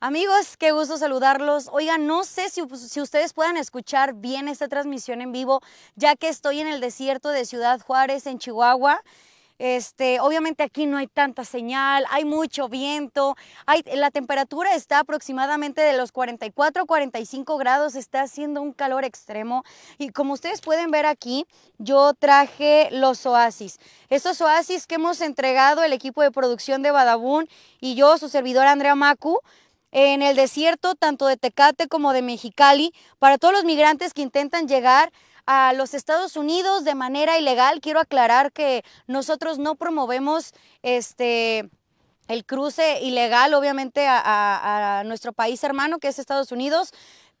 Amigos, qué gusto saludarlos. Oigan, no sé si, ustedes puedan escuchar bien esta transmisión en vivo, ya que estoy en el desierto de Ciudad Juárez, en Chihuahua. Este, obviamente aquí no hay tanta señal, hay mucho viento, hay, la temperatura está aproximadamente de los 44 45 grados, está haciendo un calor extremo y como ustedes pueden ver aquí, yo traje los oasis. Estos oasis que hemos entregado el equipo de producción de Badabun y yo, su servidor Andrea Macu, en el desierto, tanto de Tecate como de Mexicali, para todos los migrantes que intentan llegar a los Estados Unidos de manera ilegal. Quiero aclarar que nosotros no promovemos este, el cruce ilegal, obviamente, a, a nuestro país hermano, que es Estados Unidos.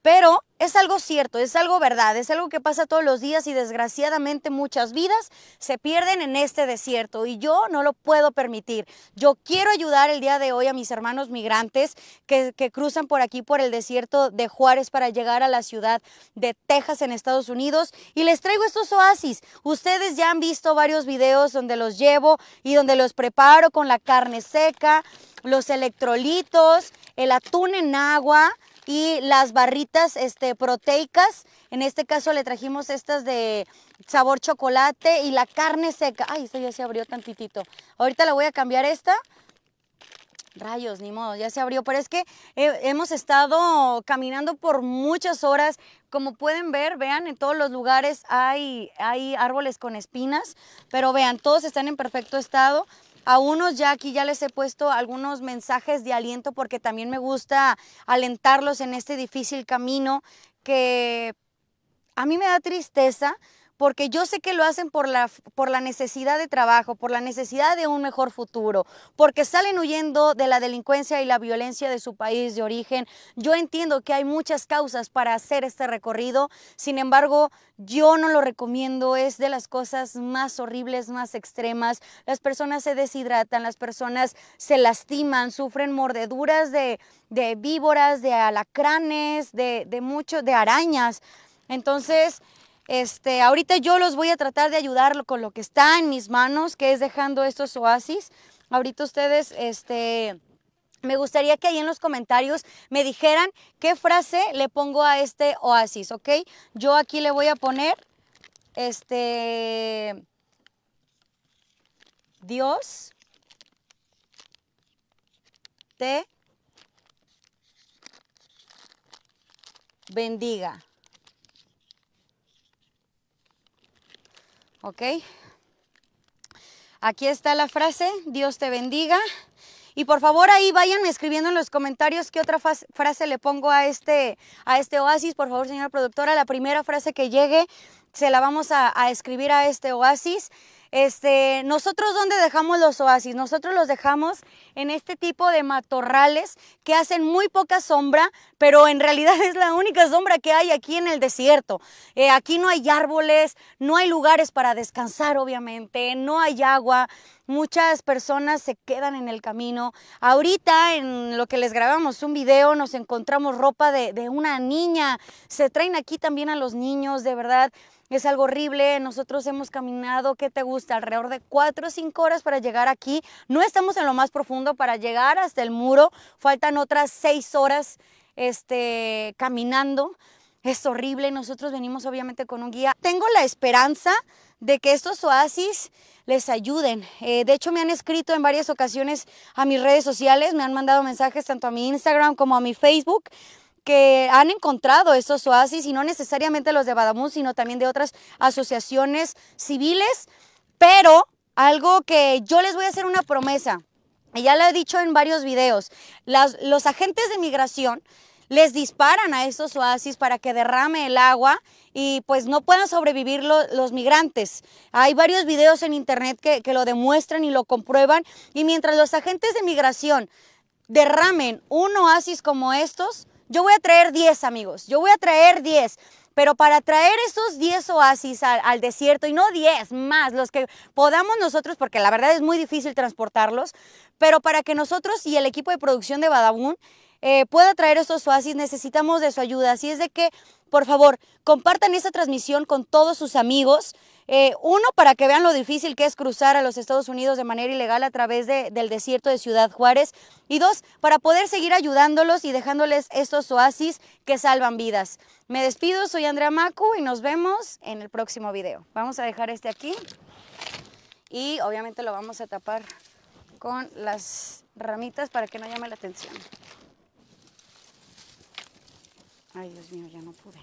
Pero es algo cierto, es algo verdad, es algo que pasa todos los días y desgraciadamente muchas vidas se pierden en este desierto y yo no lo puedo permitir. Yo quiero ayudar el día de hoy a mis hermanos migrantes que, cruzan por aquí, por el desierto de Juárez para llegar a la ciudad de Texas en Estados Unidos y les traigo estos oasis. Ustedes ya han visto varios videos donde los llevo y donde los preparo con la carne seca, los electrolitos, el atún en agua, y las barritas este, proteicas. En este caso le trajimos estas de sabor chocolate y la carne seca. Ay, esta ya se abrió tantitito. Ahorita la voy a cambiar esta. Rayos, ni modo, ya se abrió, pero es que eh, hemos estado caminando por muchas horas. Como pueden ver, vean, en todos los lugares hay, hay árboles con espinas, pero vean, todos están en perfecto estado. A unos ya aquí ya les he puesto algunos mensajes de aliento porque también me gusta alentarlos en este difícil camino que a mí me da tristeza porque yo sé que lo hacen por la, por la necesidad de trabajo, por la necesidad de un mejor futuro, porque salen huyendo de la delincuencia y la violencia de su país de origen. Yo entiendo que hay muchas causas para hacer este recorrido, sin embargo, yo no lo recomiendo, es de las cosas más horribles, más extremas. Las personas se deshidratan, las personas se lastiman, sufren mordeduras de, víboras, de alacranes, de, de de arañas. Entonces, este, ahorita yo los voy a tratar de ayudar con lo que está en mis manos, que es dejando estos oasis. Ahorita ustedes, este, me gustaría que ahí en los comentarios me dijeran qué frase le pongo a este oasis, ¿ok? Yo aquí le voy a poner, este, Dios te bendiga. ¿Ok? Aquí está la frase, Dios te bendiga. Y por favor ahí vayan escribiendo en los comentarios qué otra frase le pongo a este, a este oasis. Por favor, señora productora, la primera frase que llegue se la vamos a escribir a este oasis. Este, nosotros dónde dejamos los oasis? Nosotros los dejamos en este tipo de matorrales que hacen muy poca sombra, pero en realidad es la única sombra que hay aquí en el desierto. Eh, aquí no hay árboles, no hay lugares para descansar obviamente, no hay agua, muchas personas se quedan en el camino. Ahorita en lo que les grabamos un video nos encontramos ropa de una niña, se traen aquí también a los niños, de verdad es algo horrible, nosotros hemos caminado, ¿qué te gusta? Alrededor de 4 o 5 horas para llegar aquí, no estamos en lo más profundo para llegar hasta el muro, faltan otras 6 horas este, caminando, es horrible, nosotros venimos obviamente con un guía. Tengo la esperanza de que estos oasis les ayuden. Eh, de hecho, me han escrito en varias ocasiones a mis redes sociales, me han mandado mensajes tanto a mi Instagram como a mi Facebook que han encontrado estos oasis y no necesariamente los de Badamun, sino también de otras asociaciones civiles, pero algo que yo les voy a hacer una promesa, y ya lo he dicho en varios videos, los agentes de migración les disparan a estos oasis para que derrame el agua y pues no puedan sobrevivir los migrantes. Hay varios videos en internet que lo demuestran y lo comprueban y mientras los agentes de migración derramen un oasis como estos, yo voy a traer 10 amigos, yo voy a traer 10. Pero para traer esos 10 oasis al, desierto, y no 10 más, los que podamos nosotros, porque la verdad es muy difícil transportarlos, pero para que nosotros y el equipo de producción de Badabun eh, pueda traer estos oasis, necesitamos de su ayuda. Así es de que, por favor, compartan esta transmisión con todos sus amigos. Eh, uno, para que vean lo difícil que es cruzar a los Estados Unidos de manera ilegal a través del desierto de Ciudad Juárez. Y dos, para poder seguir ayudándolos y dejándoles estos oasis que salvan vidas. Me despido, soy Andrea Macu y nos vemos en el próximo video. Vamos a dejar este aquí y obviamente lo vamos a tapar con las ramitas para que no llame la atención. Ay, Dios mío, ya no pude.